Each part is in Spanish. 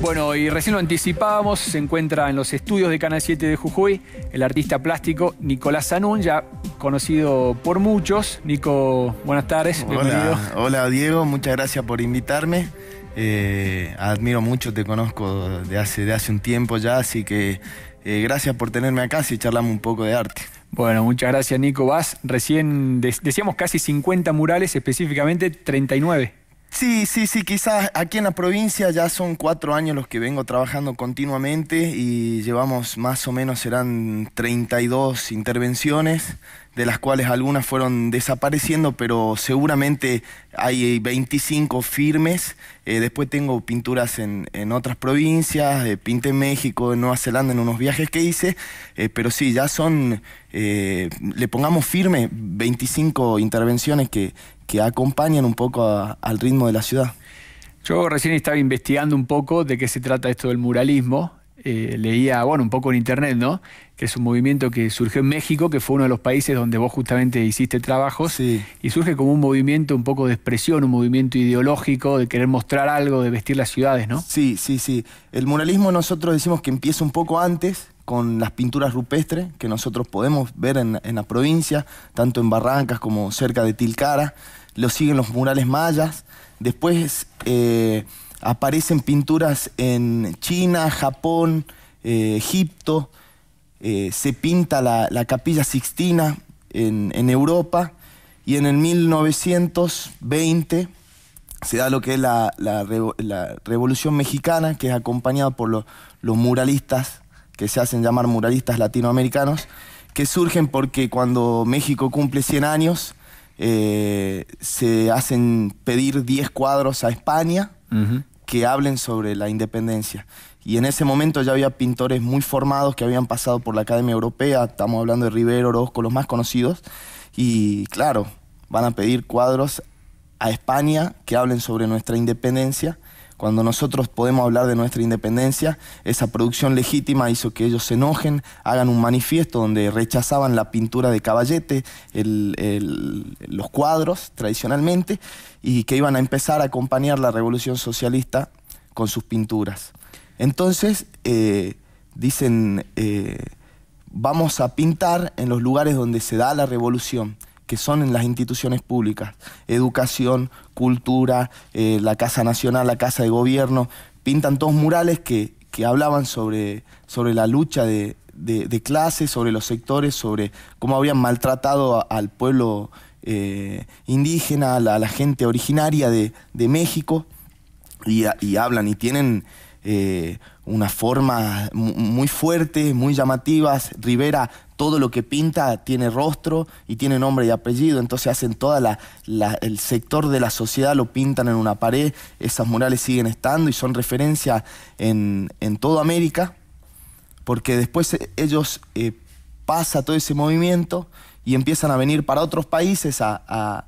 Bueno, y recién lo anticipábamos, se encuentra en los estudios de Canal 7 de Jujuy el artista plástico Nicolás Zanún, ya conocido por muchos. Nico, buenas tardes. Hola, hola Diego, muchas gracias por invitarme. Eh, admiro mucho, te conozco de hace, de hace un tiempo ya, así que eh, gracias por tenerme acá si charlamos un poco de arte. Bueno, muchas gracias Nico. Vas recién, decíamos casi 50 murales, específicamente 39. Sí, sí, sí, quizás aquí en la provincia ya son cuatro años los que vengo trabajando continuamente y llevamos más o menos, serán 32 intervenciones de las cuales algunas fueron desapareciendo, pero seguramente hay 25 eh, firmes. Eh, después tengo pinturas en, otras provincias, eh, pinté en México, en Nueva Zelanda, en unos viajes que hice, pero sí, ya son, le pongamos firme, 25 intervenciones que, acompañan un poco al ritmo de la ciudad. Yo recién estaba investigando un poco de qué se trata esto del muralismo eh, leía, bueno, un poco en internet, ¿no? Que es un movimiento que surgió en México, que fue uno de los países donde vos justamente hiciste trabajos, y surge como un movimiento un poco de expresión, un movimiento ideológico, de querer mostrar algo, de vestir las ciudades, ¿no? Sí, sí, sí. El muralismo nosotros decimos que empieza un poco antes, con las pinturas rupestres que nosotros podemos ver en, la provincia, tanto en Barrancas como cerca de Tilcara. Lo siguen los murales mayas. Después eh, aparecen pinturas en China, Japón, eh, Egipto, eh, se pinta la, capilla Sixtina en, Europa y en el 1920 se da lo que es la, Revolución Mexicana, que es acompañada por los muralistas, que se hacen llamar muralistas latinoamericanos, que surgen porque cuando México cumple 100 años, eh, se hacen pedir 10 cuadros a España, que hablen sobre la independencia. Y en ese momento ya había pintores muy formados que habían pasado por la Academia Europea, estamos hablando de Rivero, Orozco, los más conocidos, y claro, van a pedir cuadros a España que hablen sobre nuestra independencia cuando nosotros podemos hablar de nuestra independencia, esa producción legítima hizo que ellos se enojen, hagan un manifiesto donde rechazaban la pintura de caballete, los cuadros tradicionalmente, y que iban a empezar a acompañar la revolución socialista con sus pinturas. Entonces, eh, dicen, eh, vamos a pintar en los lugares donde se da la revolución que son en las instituciones públicas, educación, cultura, eh, la Casa Nacional, la Casa de Gobierno, pintan todos murales que, hablaban sobre, sobre la lucha de, clases, sobre los sectores, sobre cómo habían maltratado al pueblo eh, indígena, a la, gente originaria de, México, y hablan y tienen eh, unas formas muy fuerte, muy llamativas. Rivera, todo lo que pinta tiene rostro y tiene nombre y apellido, entonces hacen toda el sector de la sociedad, lo pintan en una pared, esas murales siguen estando y son referencia en, toda América, porque después eh, ellos pasan eh, pasa todo ese movimiento y empiezan a venir para otros países a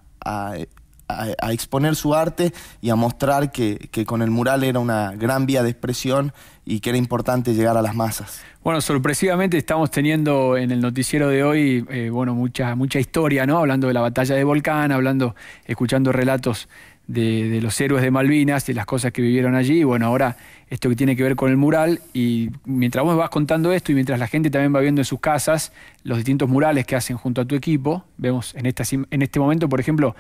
a, exponer su arte y a mostrar que, con el mural era una gran vía de expresión y que era importante llegar a las masas. Bueno, sorpresivamente estamos teniendo en el noticiero de hoy, eh, bueno, mucha, mucha historia, ¿no? Hablando de la batalla de Volcán, hablando, escuchando relatos de, los héroes de Malvinas, y las cosas que vivieron allí. bueno, ahora esto que tiene que ver con el mural. Y mientras vos vas contando esto y mientras la gente también va viendo en sus casas los distintos murales que hacen junto a tu equipo, vemos en, en este momento, por ejemplo,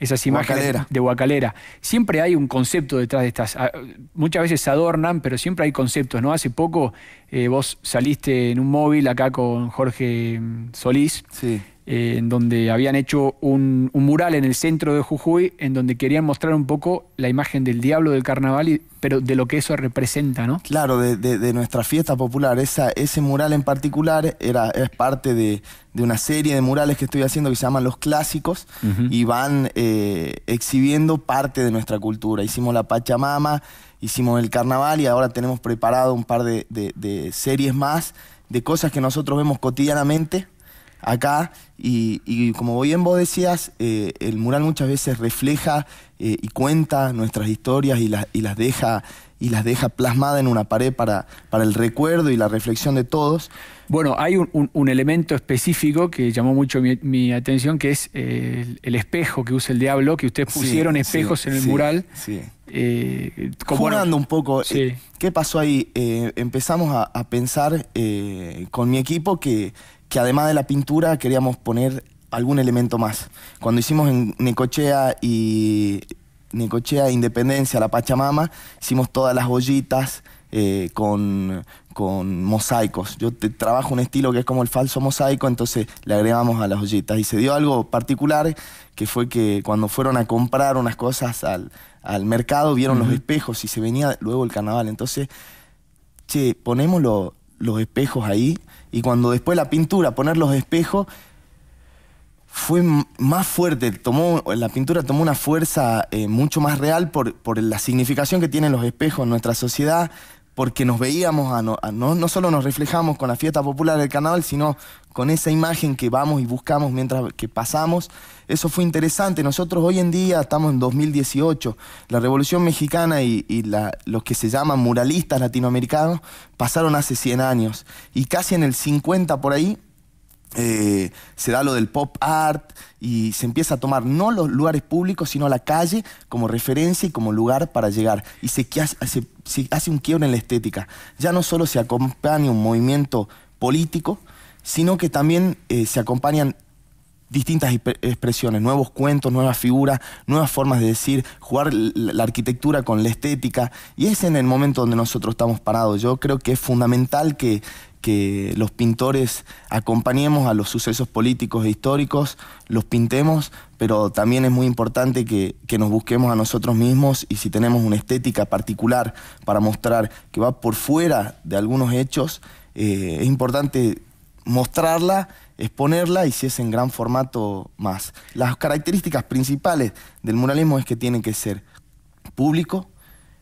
esas imágenes de Guacalera. Siempre hay un concepto detrás de estas. Ah, muchas veces se adornan, pero siempre hay conceptos. ¿no? Hace poco eh, vos saliste en un móvil acá con Jorge mm, Solís. Sí en donde habían hecho un, mural en el centro de Jujuy, en donde querían mostrar un poco la imagen del diablo del carnaval, y, pero de lo que eso representa, ¿no? Claro, de, nuestra fiesta popular. Esa, ese mural en particular era, es parte de, una serie de murales que estoy haciendo que se llaman Los Clásicos y van eh, exhibiendo parte de nuestra cultura. Hicimos la Pachamama, hicimos el carnaval y ahora tenemos preparado un par de series más de cosas que nosotros vemos cotidianamente acá y, como bien vos decías, eh, el mural muchas veces refleja eh, y cuenta nuestras historias y, y, las deja y las deja plasmada en una pared para, para el recuerdo y la reflexión de todos. Bueno, hay un, elemento específico que llamó mucho mi, atención, que es eh, el, espejo que usa el diablo, que ustedes pusieron espejos en el mural. Sí. Jugando un poco, ¿qué pasó ahí? empezamos a, a pensar con mi equipo que que además de la pintura queríamos poner algún elemento más. Cuando hicimos en Necochea y Independencia, la Pachamama, hicimos todas las ollitas eh, con, mosaicos. Yo trabajo un estilo que es como el falso mosaico, entonces le agregamos a las ollitas. Y se dio algo particular, que fue que cuando fueron a comprar unas cosas al, mercado, vieron los espejos y se venía luego el carnaval. Entonces, che, ponémoslo los espejos ahí y cuando después la pintura, poner los espejos, fue más fuerte, tomó, la pintura tomó una fuerza eh, mucho más real por, por, la significación que tienen los espejos en nuestra sociedad, porque nos veíamos, a no, solo nos reflejamos con la fiesta popular del carnaval, sino con esa imagen que vamos y buscamos mientras que pasamos. Eso fue interesante. Nosotros hoy en día estamos en 2018. La Revolución Mexicana y, los que se llaman muralistas latinoamericanos pasaron hace 100 años. Y casi en el 50 por ahí eh, se da lo del pop art y se empieza a tomar no los lugares públicos, sino la calle como referencia y como lugar para llegar. Y se, hace un quiebre en la estética. Ya no solo se acompaña un movimiento político, sino que también eh, se acompañan distintas expresiones, nuevos cuentos, nuevas figuras, nuevas formas de decir, jugar la arquitectura con la estética. Y es en el momento donde nosotros estamos parados. Yo creo que es fundamental que, que los pintores acompañemos a los sucesos políticos e históricos, los pintemos, pero también es muy importante que, nos busquemos a nosotros mismos y si tenemos una estética particular para mostrar que va por fuera de algunos hechos, eh, es importante mostrarla, exponerla y si es en gran formato más. Las características principales del muralismo es que tiene que ser público,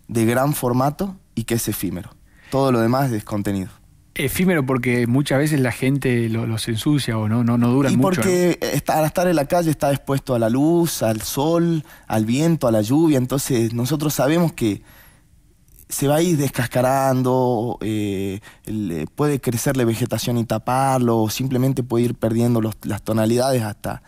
de gran formato y que es efímero. Todo lo demás es contenido efímero porque muchas veces la gente los ensucia o no, no, no duran mucho. Y porque al estar en la calle está expuesto a la luz, al sol, al viento, a la lluvia, entonces nosotros sabemos que se va a ir descascarando, eh, eh, puede crecerle vegetación y taparlo, o simplemente puede ir perdiendo las tonalidades hasta,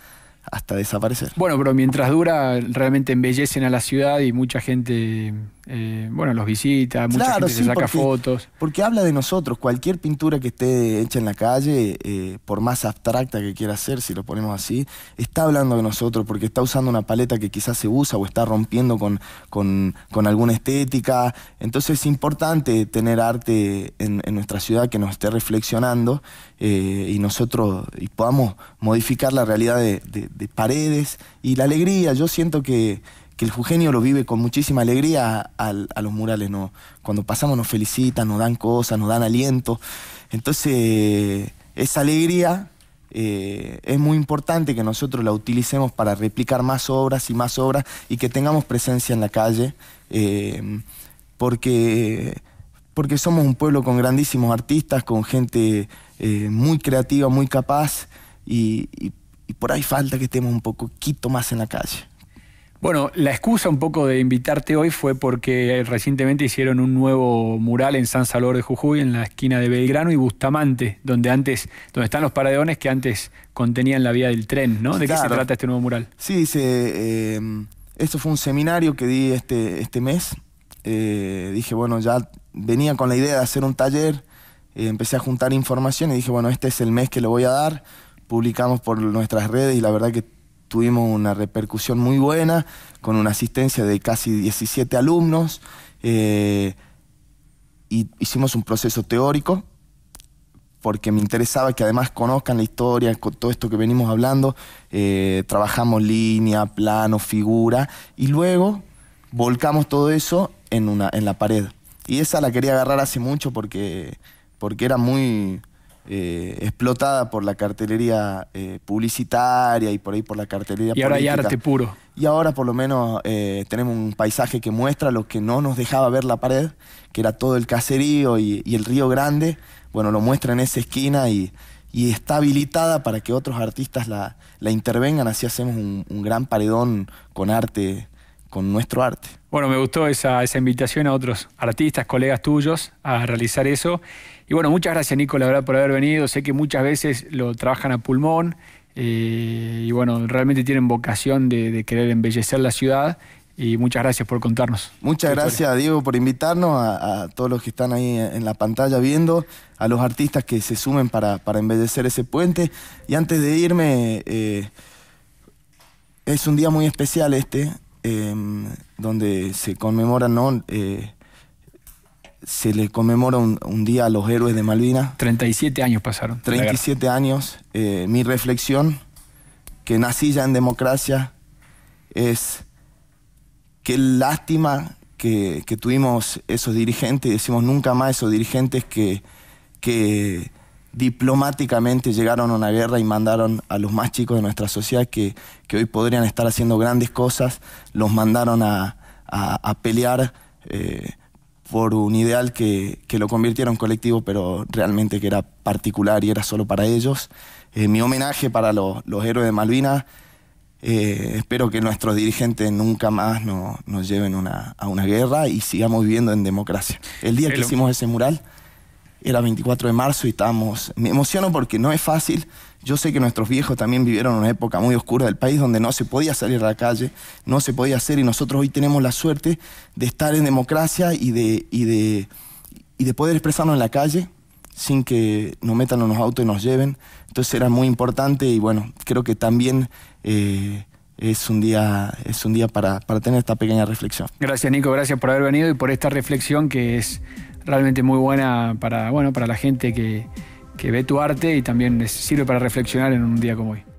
hasta desaparecer. Bueno, pero mientras dura, realmente embellecen a la ciudad y mucha gente eh, bueno, los visita, mucha saca fotos. Porque habla de nosotros. Cualquier pintura que esté hecha en la calle, eh, por más abstracta que quiera ser, si lo ponemos así, está hablando de nosotros porque está usando una paleta que quizás se usa o está rompiendo con, con, alguna estética. Entonces es importante tener arte en, nuestra ciudad que nos esté reflexionando eh, y nosotros y podamos modificar la realidad de paredes y la alegría. Yo siento que que el jugenio lo vive con muchísima alegría a, los murales. ¿no? Cuando pasamos nos felicitan, nos dan cosas, nos dan aliento. Entonces, esa alegría eh, es muy importante que nosotros la utilicemos para replicar más obras y más obras y que tengamos presencia en la calle, eh, porque, porque somos un pueblo con grandísimos artistas, con gente eh, muy creativa, muy capaz y, y por ahí falta que estemos un poquito más en la calle. Bueno, la excusa un poco de invitarte hoy fue porque recientemente hicieron un nuevo mural en San Salvador de Jujuy, en la esquina de Belgrano y Bustamante, donde antes, donde están los paradeones que antes contenían la vía del tren, ¿no? ¿De qué se trata este nuevo mural? Sí, se, eh, esto fue un seminario que di este, este mes. Eh, dije, bueno, ya venía con la idea de hacer un taller, eh, empecé a juntar información y dije, bueno, este es el mes que le voy a dar publicamos por nuestras redes y la verdad que tuvimos una repercusión muy buena, con una asistencia de casi 17 alumnos. Eh, y hicimos un proceso teórico, porque me interesaba que además conozcan la historia, con todo esto que venimos hablando. Eh, trabajamos línea, plano, figura, y luego volcamos todo eso en, una, en la pared. Y esa la quería agarrar hace mucho porque, porque era muy eh, explotada por la cartelería eh, publicitaria y por ahí por la cartelería Y ahora hay arte puro. Y ahora por lo menos eh, tenemos un paisaje que muestra lo que no nos dejaba ver la pared, que era todo el caserío y, el río grande. Bueno, lo muestra en esa esquina y, está habilitada para que otros artistas la, intervengan. Así hacemos un, gran paredón con arte, con nuestro arte. Bueno, me gustó esa, esa invitación a otros artistas, colegas tuyos, a realizar eso. Y bueno, muchas gracias Nico, la verdad, por haber venido. Sé que muchas veces lo trabajan a pulmón eh, y bueno, realmente tienen vocación de, querer embellecer la ciudad y muchas gracias por contarnos. Muchas gracias, Diego, por invitarnos, a, todos los que están ahí en la pantalla viendo, a los artistas que se sumen para, embellecer ese puente. Y antes de irme, eh, es un día muy especial este, em, donde se conmemora ¿no? Eh, se le conmemora un, día a los héroes de Malvinas. 37 años pasaron. 37 años. Eh, mi reflexión, que nací ya en democracia, es qué lástima que, tuvimos esos dirigentes, decimos nunca más esos dirigentes que, diplomáticamente llegaron a una guerra y mandaron a los más chicos de nuestra sociedad que, hoy podrían estar haciendo grandes cosas, los mandaron a, pelear. Eh, por un ideal que, que, lo convirtiera en colectivo, pero realmente que era particular y era solo para ellos. Eh, mi homenaje para los, los héroes de Malvinas. Eh, espero que nuestros dirigentes nunca más nos lleven a una guerra y sigamos viviendo en democracia. El día que hicimos ese mural era 24 de marzo y estamos Me emociono porque no es fácil yo sé que nuestros viejos también vivieron una época muy oscura del país donde no se podía salir a la calle, no se podía hacer y nosotros hoy tenemos la suerte de estar en democracia y de, y de, y de poder expresarnos en la calle sin que nos metan en los autos y nos lleven. Entonces era muy importante y bueno, creo que también... Eh, es un día, es un día para, tener esta pequeña reflexión. Gracias, Nico, gracias por haber venido y por esta reflexión que es realmente muy buena para, bueno, para la gente que, que ve tu arte y también sirve para reflexionar en un día como hoy.